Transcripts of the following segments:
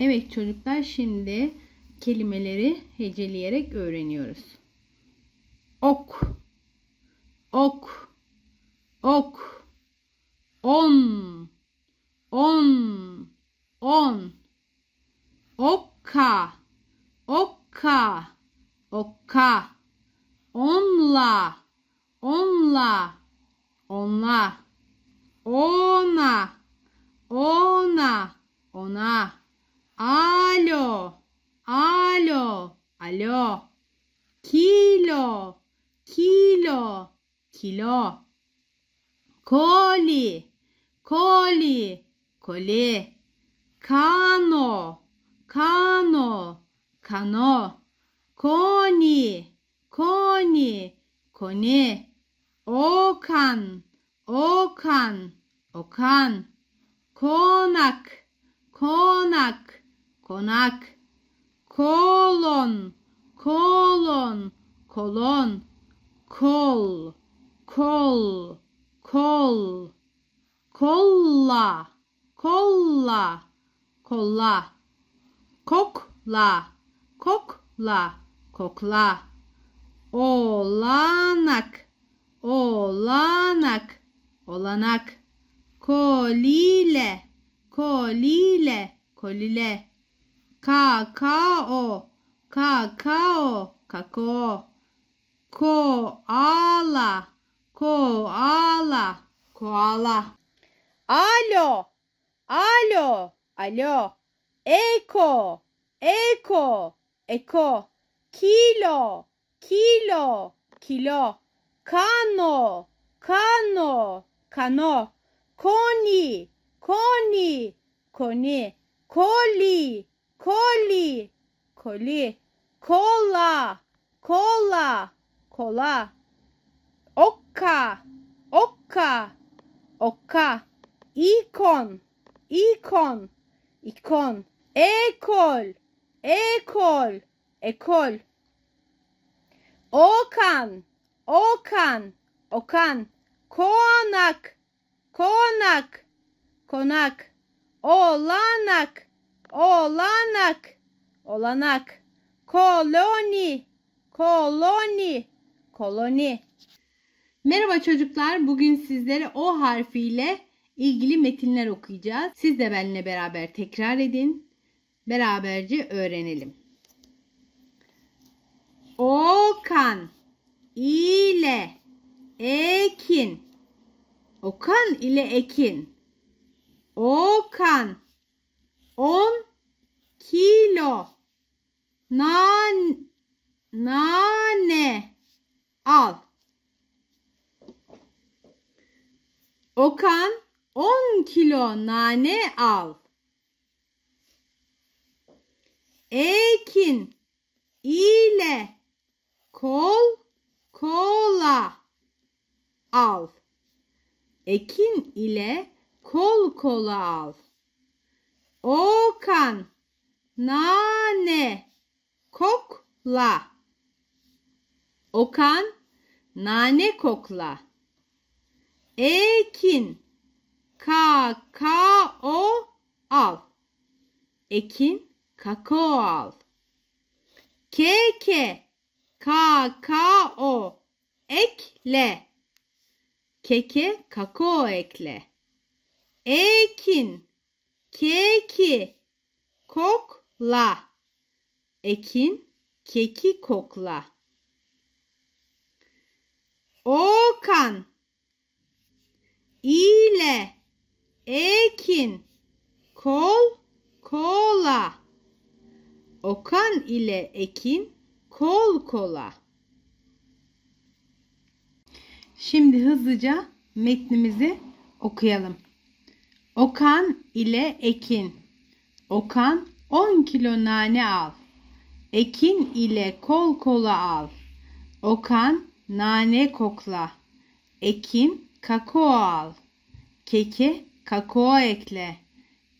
Evet çocuklar şimdi kelimeleri heceleyerek öğreniyoruz. Ok, ok, ok, on, on, on, okka, okka, okka, onla, onla, onla, ona, ona, ona. Alo, alo, alo. Kilo, kilo, kilo. Koli, koli, koli. Kano, kano, kano. Koni, koni, koni. Okan, okan, okan. Konak, konak konak, kolon, kolon, kolon, kol, kol, kol, kolla, kolla, kolla, kokla, kokla, kokla, olanak, olanak, olanak, kolile, kolile, kolile カカオ、カカオ、カコオ。コアラ、コアラ、コアラ。アリョ、アリョ、アリョ。エコ、エコ、エコ。キロ、キロ、キロ。カノ、カノ、カノ。コニ、コニ、コニ。コリ、Koli. Koli. Kola. Kola. Kola. Okka. Okka. Okka. İkon. İkon. İkon. Ekol. Ekol. Ekol. Okan. Okan. Okan. Konak. Konak. Konak. Olanak. Olanak. Olanak. Koloni. Koloni. Koloni. Merhaba çocuklar. Bugün sizlere O harfiyle ilgili metinler okuyacağız. Siz de benimle beraber tekrar edin. Beraberce öğrenelim. Okan ile ekin. Okan ile ekin. Okan 10 kilo nan nane al. Okan 10 kilo nane al. Ekin ile kol kola al. Ekin ile kol kola al. Okan, nane, kokla. Okan, nane kokla. Ekin, kakao al. Ekin, kakao al. Keke, kakao ekle. Keke, kakao ekle. Ekin, Keki kokla. Ekin keki kokla. Okan ile Ekin kol kola. Okan ile Ekin kol kola. Şimdi hızlıca metnimizi okuyalım. Okan ile Ekin. Okan 10 kilo nane al. Ekin ile kol kola al. Okan nane kokla. Ekin kakao al. Keke kakao ekle.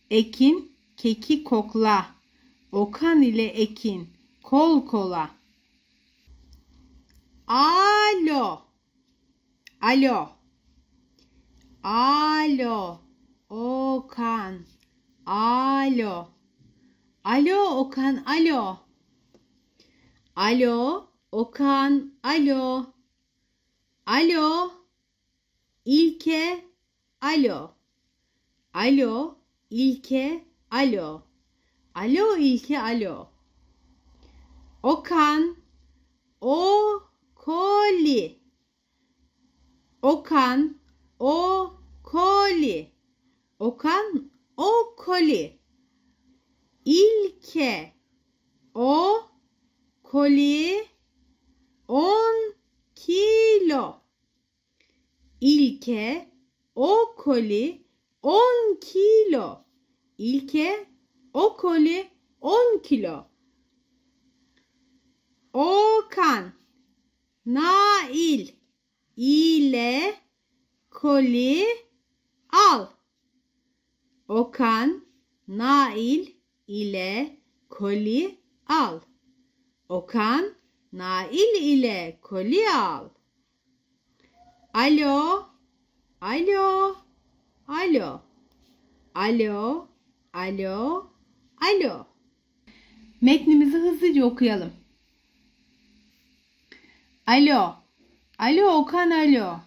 Ekin keki kokla. Okan ile Ekin kol kola. Alo. Alo. Alo. Okan. Alo. Alo Okan alo. Alo Okan alo. Alo İlke alo. Alo İlke alo. Alo İlke alo. Okan o koli. Okan o koli. Okan o koli. İlke o koli on kilo. İlke o koli on kilo. İlke o koli on kilo. Okan Nail ile koli al. Okan, Nail ile koli al. Okan, Nail ile koli al. Alo, alo, alo, alo, alo, alo. Metnimizi hızlıca okuyalım. Alo, alo Okan alo.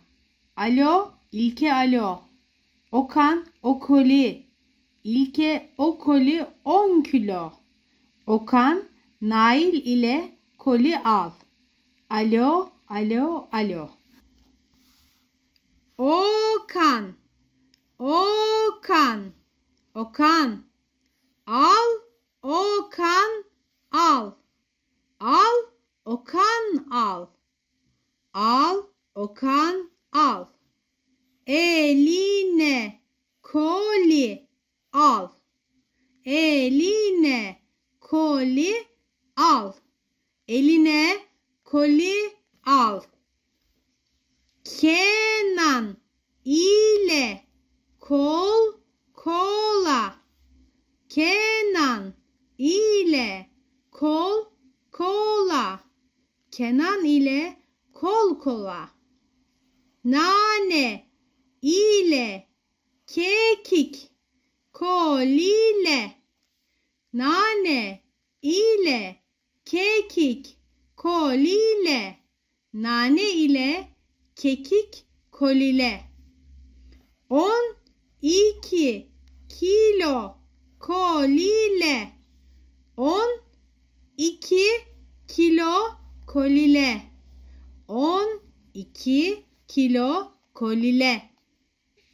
Alo, ilke alo. Okan, o koli. İlke o koli 10 kilo. Okan Nail ile koli al. Alo, alo, alo. Okan. Okan. Okan. Al, Okan, al. Al, Okan, al. Al, Okan, al. Eline koy al. Eline koli al. Eline koli al. Kenan ile kol kola. Kenan ile kol kola. Kenan ile kol kola. Nane ile kekik koliyle, nane ile, kekik koliyle, nane ile, kekik kolile. On iki kilo koliyle On iki kilo kolile On iki kilo kolile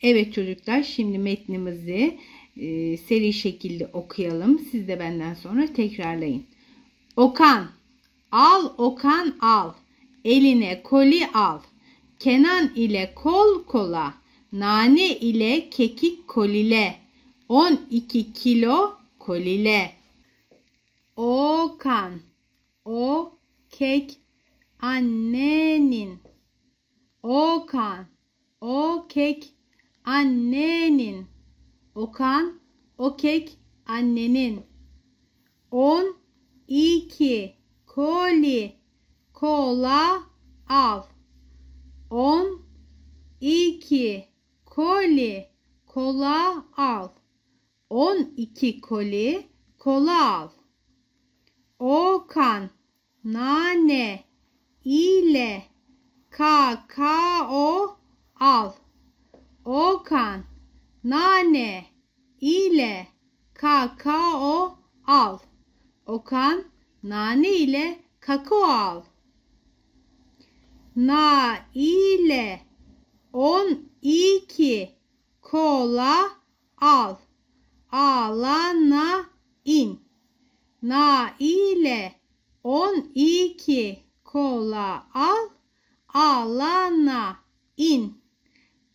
Evet çocuklar şimdi metnimizi e, seri şekilde okuyalım. Siz de benden sonra tekrarlayın. Okan, al Okan al. Eline koli al. Kenan ile kol kola. Nane ile kekik kolile. 12 kilo kolile. Okan, o kek annenin. Okan, o kek annenin. Okan o kek annenin. 10 2 koli kola al. 10 2 koli kola al. 12 koli kola al. Okan nane ile kakao al. Okan nane ile kakao al. Okan nane ile kakao al. Na ile on iki kola al. Alana in. Na ile on iki kola al. Alana in.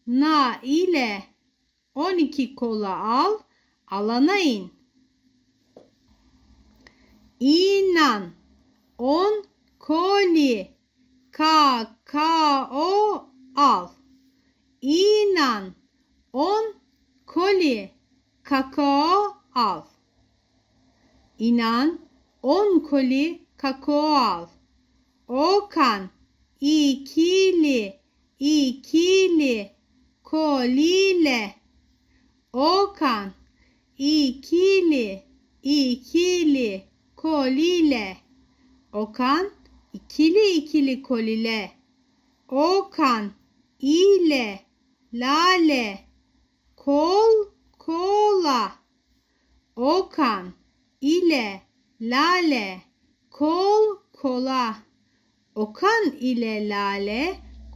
Na ile 12 kola al, alana in. İnan, on koli, kakao al. İnan, on koli, kakao al. İnan, on koli, kakao al. Okan, ikili, ikili, koli Okan ikili ikili kolile. Okan ile lale. Kol kola. Okan ile lale. Kol kola. Okan ile lale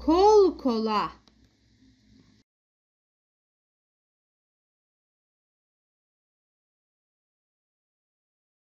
kol kola.